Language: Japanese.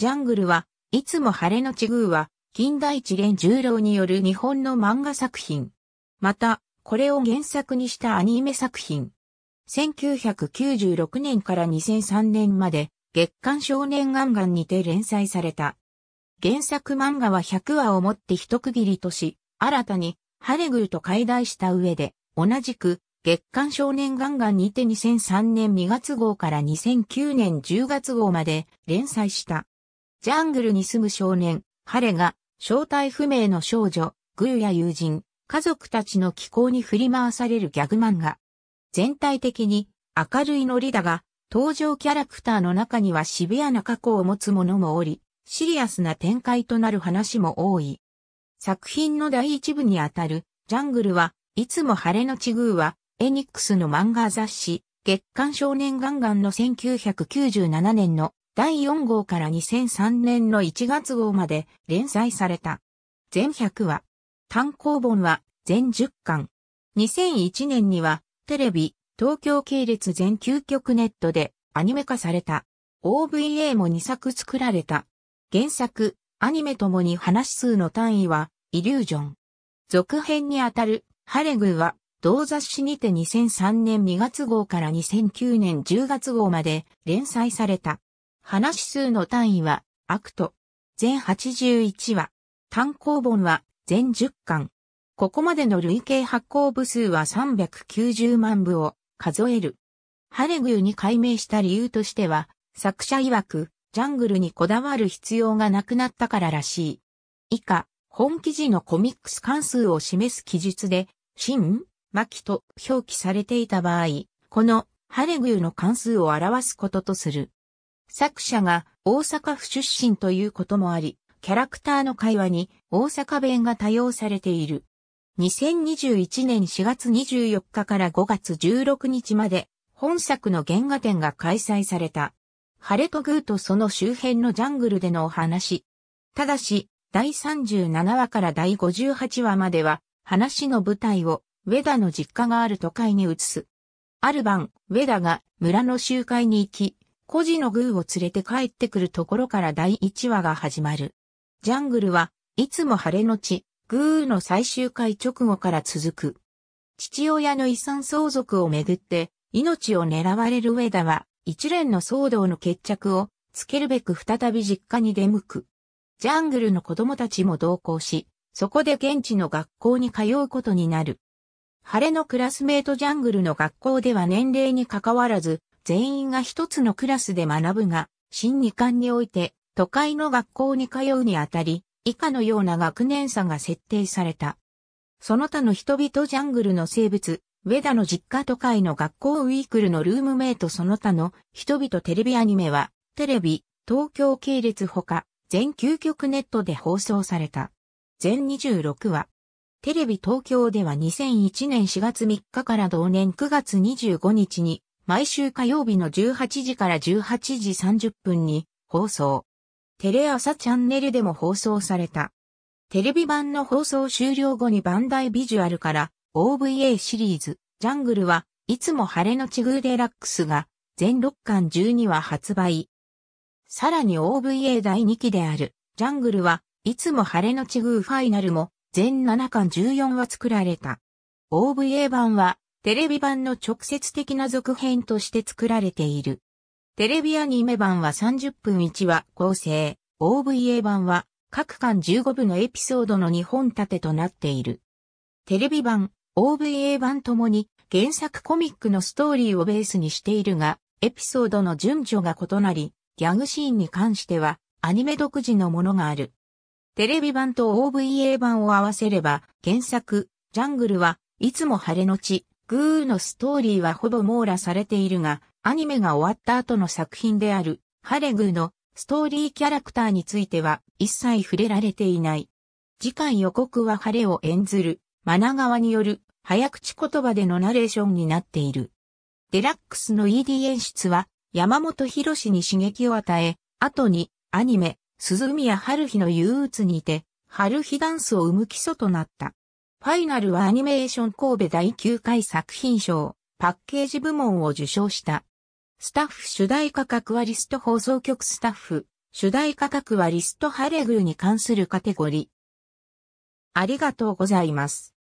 ジャングルは、いつも晴れのちぐうは、近代一連十郎による日本の漫画作品。また、これを原作にしたアニメ作品。1996年から2003年まで、月刊少年ガンガンにて連載された。原作漫画は100話をもって一区切りとし、新たに、ハレグーと解題した上で、同じく、月刊少年ガンガンにて2003年2月号から2009年10月号まで連載した。ジャングルに住む少年、ハレが、正体不明の少女、グーや友人、家族たちの気候に振り回されるギャグ漫画。全体的に明るいノリだが、登場キャラクターの中にはシビアな過去を持つ者もおり、シリアスな展開となる話も多い。作品の第一部にあたる、ジャングルはいつも晴れのちぐうは、エニックスの漫画雑誌、月刊少年ガンガンの1997年の第4号から2003年の1月号まで連載された。全100話。単行本は全10巻。2001年にはテレビ、東京系列全9局ネットでアニメ化された。OVA も2作作られた。原作、アニメともに話数の単位は、イリュージョン。続編にあたる、ハレグは、同雑誌にて2003年2月号から2009年10月号まで連載された。話数の単位は、アクト。全81話。単行本は、全10巻。ここまでの累計発行部数は390万部を数える。ハレグーに改名した理由としては、作者曰く、ジャングルにこだわる必要がなくなったかららしい。以下、本記事のコミックス関数を示す記述で、新、キと表記されていた場合、このハレグーの関数を表すこととする。作者が大阪府出身ということもあり、キャラクターの会話に大阪弁が多用されている。2021年4月24日から5月16日まで本作の原画展が開催された。晴れとグーとその周辺のジャングルでのお話。ただし、第37話から第58話までは話の舞台をウェダの実家がある都会に移す。ある晩、ウェダが村の集会に行き、孤児のグーを連れて帰ってくるところから第1話が始まる。ジャングルはいつも晴れのち、グーの最終回直後から続く。父親の遺産相続をめぐって命を狙われる上田は一連の騒動の決着をつけるべく再び実家に出向く。ジャングルの子供たちも同行し、そこで現地の学校に通うことになる。晴れのクラスメートジャングルの学校では年齢に関わらず、全員が一つのクラスで学ぶが、新二巻において、都会の学校に通うにあたり、以下のような学年差が設定された。その他の人々ジャングルの生物、ウェダの実家都会の学校ウィークルのルームメイトその他の人々テレビアニメは、テレビ、東京系列ほか、全9極ネットで放送された。全26話。テレビ東京では2001年4月3日から同年9月25日に毎週火曜日の18時から18時30分に放送。テレ朝チャンネルでも放送された。テレビ版の放送終了後にバンダイビジュアルから OVA シリーズ、ジャングルはいつも晴れのちぐデラックスが全6巻12話発売。さらに OVA 第2期であるジャングルはいつも晴れのちぐファイナルも全7巻14話作られた。OVA 版はテレビ版の直接的な続編として作られている。テレビアニメ版は30分1話構成、OVA 版は各巻15部のエピソードの2本立てとなっている。テレビ版、OVA 版ともに原作コミックのストーリーをベースにしているが、エピソードの順序が異なり、ギャグシーンに関してはアニメ独自のものがある。テレビ版と OVA 版を合わせれば、原作、ジャングルはいつも晴れのち、グーのストーリーはほぼ網羅されているが、アニメが終わった後の作品である、ハレグーのストーリーキャラクターについては一切触れられていない。次回予告はハレを演ずる、マナ側による、早口言葉でのナレーションになっている。デラックスの ED 演出は、山本博士に刺激を与え、後に、アニメ、鈴宮春日の憂鬱にて、春日ダンスを生む基礎となった。ファイナルはアニメーション神戸第9回作品賞、パッケージ部門を受賞した。スタッフ主題価格はリスト放送局スタッフ、主題価格はリストハレグルに関するカテゴリー。ありがとうございます。